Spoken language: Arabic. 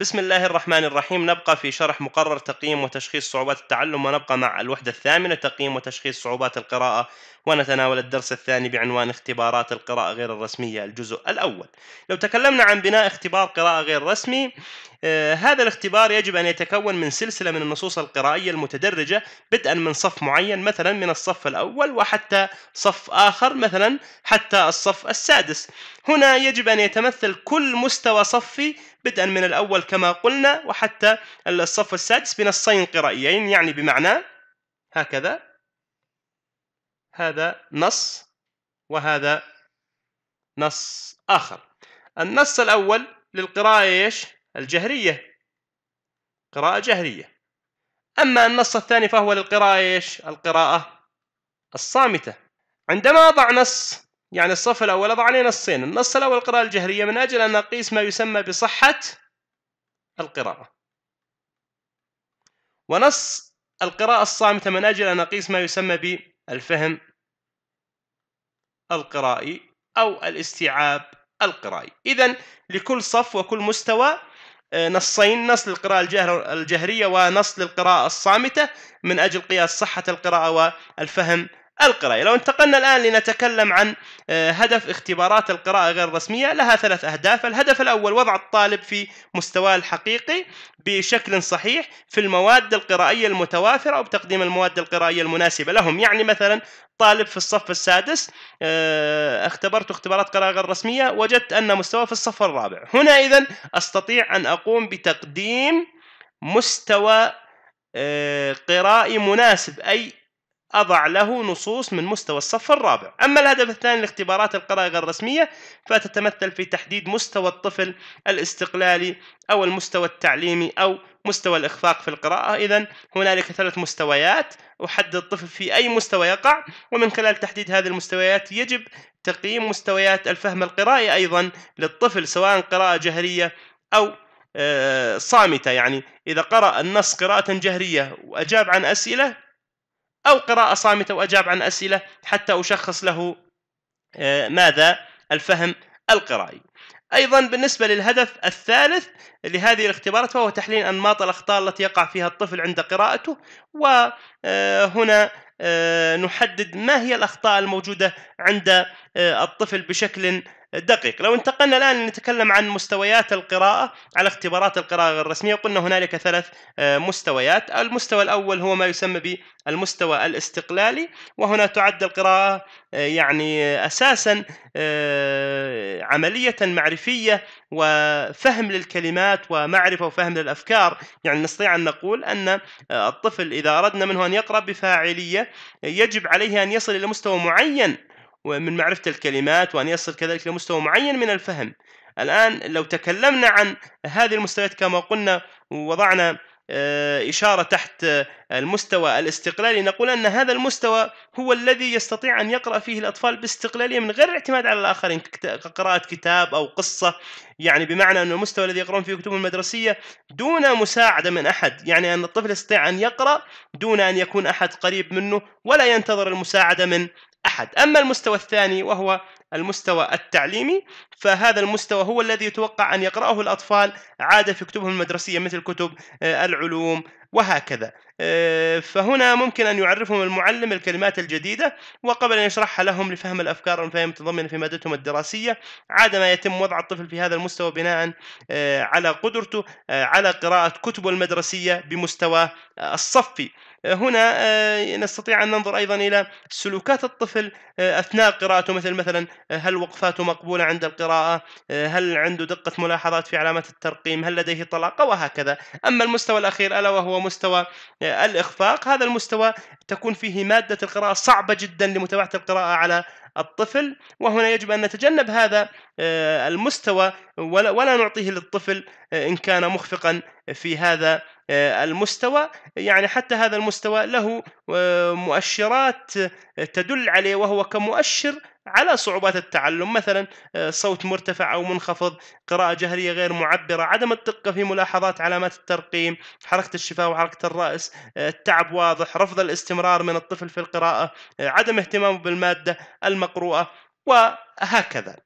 بسم الله الرحمن الرحيم نبقى في شرح مقرر تقييم وتشخيص صعوبات التعلم ونبقى مع الوحدة الثامنة تقييم وتشخيص صعوبات القراءة ونتناول الدرس الثاني بعنوان اختبارات القراءة غير الرسمية الجزء الأول لو تكلمنا عن بناء اختبار قراءة غير رسمي آه، هذا الاختبار يجب أن يتكون من سلسلة من النصوص القرائية المتدرجة بدءا من صف معين مثلا من الصف الأول وحتى صف آخر مثلا حتى الصف السادس هنا يجب أن يتمثل كل مستوى صفي بدءا من الأول كما قلنا وحتى الصف السادس بنصين قرائيين يعني بمعنى هكذا هذا نص وهذا نص آخر النص الأول للقراءة إيش؟ الجهرية قراءة جهرية أما النص الثاني فهو للقراءة إيش القراءة الصامتة عندما أضع نص يعني الصف الأول أضع عليه نصين النص الأول القراءة الجهرية من أجل أن أقيس ما يسمى بصحة القراءة ونص القراءة الصامتة من أجل أن أقيس ما يسمى بالفهم القرائي أو الاستيعاب القرائي إذا لكل صف وكل مستوى آه، نصين نص للقراءة الجهرية ونص للقراءة الصامتة من أجل قياس صحة القراءة والفهم القراءة لو انتقلنا الآن لنتكلم عن آه، هدف اختبارات القراءة غير الرسمية لها ثلاث أهداف الهدف الأول وضع الطالب في مستواه الحقيقي بشكل صحيح في المواد القرائية المتوافرة وبتقديم المواد القرائية المناسبة لهم يعني مثلا طالب في الصف السادس آه، اختبرت اختبارات قراءة غير رسمية وجدت أن مستواه في الصف الرابع هنا إذا أستطيع أن أقوم بتقديم مستوى آه، قرائي مناسب أي أضع له نصوص من مستوى الصف الرابع أما الهدف الثاني لاختبارات القراءة غير الرسمية فتتمثل في تحديد مستوى الطفل الاستقلالي أو المستوى التعليمي أو مستوى الإخفاق في القراءة إذا هنالك ثلاث مستويات أحدد الطفل في أي مستوى يقع ومن خلال تحديد هذه المستويات يجب تقييم مستويات الفهم القرائي أيضا للطفل سواء قراءة جهرية أو آه، صامتة يعني إذا قرأ النص قراءة جهرية وأجاب عن أسئلة أو قراءة صامتة وأجاب عن أسئلة حتى أشخص له آه، ماذا الفهم القرائي أيضا بالنسبة للهدف الثالث لهذه الاختبارات فهو تحليل أنماط الأخطاء التي يقع فيها الطفل عند قراءته وهنا آه، آه، نحدد ما هي الأخطاء الموجودة عند آه، الطفل بشكل دقيق لو انتقلنا الآن نتكلم عن مستويات القراءة على اختبارات القراءة الرسمية قلنا هنالك ثلاث آه، مستويات المستوى الأول هو ما يسمى بالمستوى الاستقلالي وهنا تعد القراءة يعني أساسا عملية معرفية وفهم للكلمات ومعرفة وفهم للأفكار يعني نستطيع أن نقول أن آه، الطفل إذا أردنا منه أن يقرأ بفاعلية يجب عليه أن يصل إلى مستوى معين من معرفة الكلمات وأن يصل كذلك إلى مستوى معين من الفهم الآن لو تكلمنا عن هذه المستويات كما قلنا ووضعنا آه، إشارة تحت المستوى الاستقلالي نقول أن هذا المستوى هو الذي يستطيع أن يقرأ فيه الأطفال باستقلالية من غير الاعتماد على الآخرين كقراءة كتاب أو قصة يعني بمعنى أن المستوى الذي يقرأون فيه كتبهم المدرسية دون مساعدة من أحد يعني أن الطفل يستطيع أن يقرأ دون أن يكون أحد قريب منه ولا ينتظر المساعدة من أحد أما المستوى الثاني وهو المستوى التعليمي فهذا المستوى هو الذي يتوقع أن يقرأه الأطفال عادة في كتبهم المدرسية مثل كتب آه، العلوم وهكذا آه، فهنا ممكن أن يعرفهم المعلم الكلمات الجديدة وقبل أن يشرحها لهم لفهم الأفكار والمفاهيم المتضمنة في مادتهم الدراسية عادة ما يتم وضع الطفل في هذا المستوى بناء آه، على قدرته آه، على قراءة كتبه المدرسية بمستوى الصفي هنا نستطيع أن ننظر أيضا إلى سلوكات الطفل أثناء قراءته مثل مثلا هل وقفاته مقبولة عند القراءة هل عنده دقة ملاحظات في علامات الترقيم هل لديه طلاقة وهكذا أما المستوى الأخير ألا وهو مستوى الإخفاق هذا المستوى تكون فيه مادة القراءة صعبة جدا لمتابعة القراءة على الطفل وهنا يجب أن نتجنب هذا آه، المستوى ولا نعطيه للطفل آه، إن كان مخفقا في هذا آه، المستوى يعني حتى هذا المستوى له مؤشرات تدل عليه وهو كمؤشر على صعوبات التعلم مثلا آه، صوت مرتفع او منخفض قراءه جهريه غير معبره عدم الدقه في ملاحظات علامات الترقيم حركه الشفاه وحركه الراس آه، التعب واضح رفض الاستمرار من الطفل في القراءه آه، عدم اهتمامه بالماده المقروءه وهكذا